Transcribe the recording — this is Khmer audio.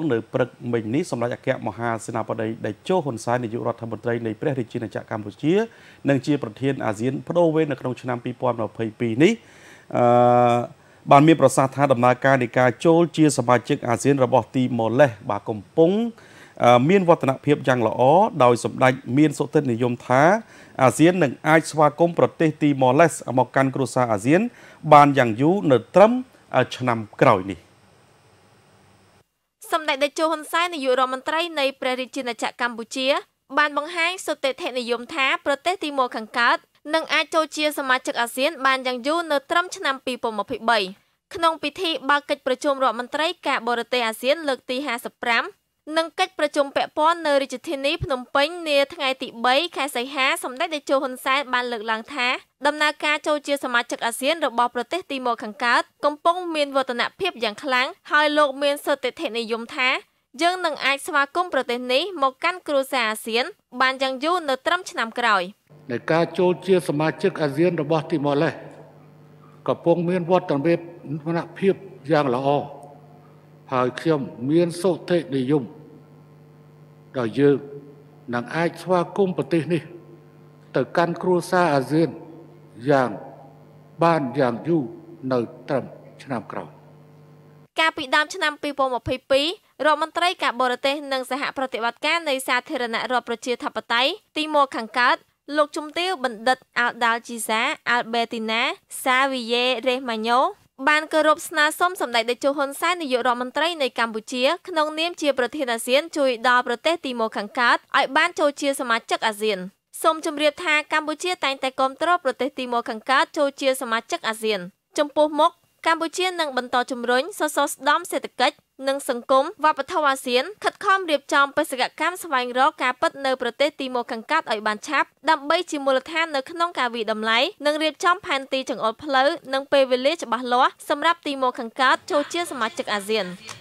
ងនៅព្រឹកមិញនេះសម្ដេចអគ្គមហាសេនាបតីតេជោហ៊ុនសែននាយករដ្ឋមន្ត្រីនៃព្រះរាជាណាចក្រកម្ពុជា និង ជាប្រធានអាស៊ានបដូវវេននៅក្នុងឆ្នាំ2022នេះអឺបានមានប្រសាសន៍ថា ដំណើរការនៃការចូលជាសមាជិកអាស៊ានរបស់ទីម៉ូឡេសបាទកំពុងមានវឌ្ឍនភាពយ៉ាងល្អដោយសម្ដេចមានសុទិននិយមថាអាស៊ាននឹងអាចស្វាគមន៍ប្រទេសទីម៉ូឡេសមកកាន់គ្រួសារអាស៊ាន បានយ៉ាងយូរនៅត្រឹមឆ្នាំក្រោយនេះសម្ដេចតេជោហ៊ុនសែននាយករដ្ឋមន្ត្រីនៃព្រះរាជាណាចក្រកម្ពុជា បានបង្ហាញសុតិធិនិយមថាប្រទេសទីម៉ូខាងកើតនឹងអាចចូលជា សមាជិកអាស៊ានបានយ៉ាងយូរនៅត្រឹមឆ្នាំ2023ក្នុងពិធីបើកកិច្ចប្រជុំរដ្ឋមន្ត្រី ការបរទេសអាស៊ាន លើកទី55និងកិច្ចប្រជុំពាក់ព័ន្ធនៅរាជធានីភ្នំពេញនាថ្ងៃទី3ខែសីហាសម្ដេចតេជោហ៊ុនសែនបានលើកឡើងថា ដំណើរការចូលជាសមាជិកអាស៊ានរបស់ប្រទេសទីម៉ូខាងកើតកំពុងមានវឌ្ឍនភាពយ៉ាងខ្លាំងហើយលោកមានសន្តិធិនិយមថាយើងនឹងអាចស្វាគមន៍ប្រទេសនេះមកកាន់គ្រួសារអាស៊ាន បានយ៉ាងយូរនៅត្រឹមឆ្នាំក្រោយនៃការចូលជាសមាជិកអាស៊ានរបស់ទីម៉ូឡេសកំពុងមានវឌ្ឍនភាពយ៉ាងល្អហើយខ្ញុំមានសុទ្ធិនិយមដល់យើងនឹងអាចស្វាគមន៍ប្រទេសនេះ ទៅកាន់គ្រួសារអាស៊ានយ៉ាងបានយ៉ាងយូរនៅត្រឹមឆ្នាំក្រោយកាលពីដើមឆ្នាំ2022រដ្ឋមន្ត្រីការបរទេសនិងសហប្រតិបត្តិការនៃសាធារណរដ្ឋប្រជាធិបតេយ្យទីមូខាងកើតលោកជំទាវបណ្ឌិត អាល់ដាល់ជីសាអាល់បេទីណា សាវីយេរេម៉ាញ៉ូបានគោរពស្នើសុំសម្ដេចតេជោហ៊ុនសែននាយករដ្ឋមន្ត្រីនៃកម្ពុជា ក្នុងនាមជាប្រធានអាស៊ាន ជួយដល់ប្រទេសទីមូខាងកើតឲ្យបានចូលជាសមាជិកអាស៊ានសូមជម្រាបថាកម្ពុជាតែងតែគាំទ្រប្រទេសទីមូខាងកើតចូលជាសមាជិកអាស៊ានចំពោះមុខកម្ពុជានឹងបន្តជំរុញសសរស្តម្ភសេដ្ឋកិច្ចនិងសង្គមវប្បធម៌អាស៊ានខិតខំរៀបចំបេសកកម្មស្វែងរកការពិតនៅប្រទេសទីមកខាងកើតឲ្យបានឆាប់ដើម្បីជាមូលដ្ឋាននៅក្នុងការវិតម្លៃនិងរៀបចំផែនទីចង្អុលផ្លូវនិងពេលវេលាច្បាស់លាស់សម្រាប់ទីមកខាងកើតចូលជាសមាជិកអាស៊ាន។